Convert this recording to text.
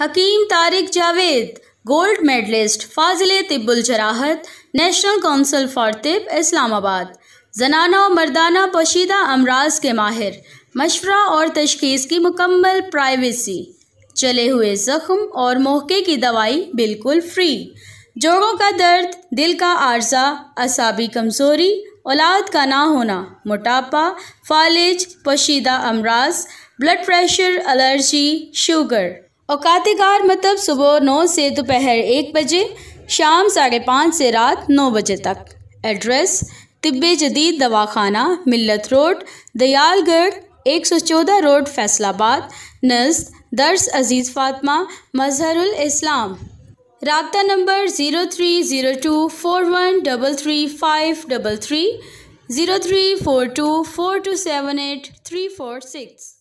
हकीम Tariq Javed gold medalist फाजिल तिब्बुल जराहत नेशनल काउंसिल फॉर तिब इस्लामाबाद जनाना और मर्दाना पोशीदा अमराज के माहिर मशवरा और तशखीस की मुकम्मल प्राइवेसी चले हुए ज़ख्म और मौके की दवाई बिल्कुल फ्री जोड़ों का दर्द दिल का आर्जा असाबी कमज़ोरी औलाद का ना होना मोटापा फालिज पोशीदा अमराज ब्लड प्रेशर एलर्जी शुगर औकातगार मतलब सुबह नौ से दोपहर एक बजे शाम साढ़े पाँच से रात नौ बजे तक एड्रेस तिब जदीद दवाखाना मिल्लत रोड दयालगढ़ एक सौ चौदह रोड फैसलाबाद नज़ दर्स अजीज़ फातमा मजहरुल इस्लाम रबता number zero three zero two four one double three five double three zero three four two four two seven eight three four six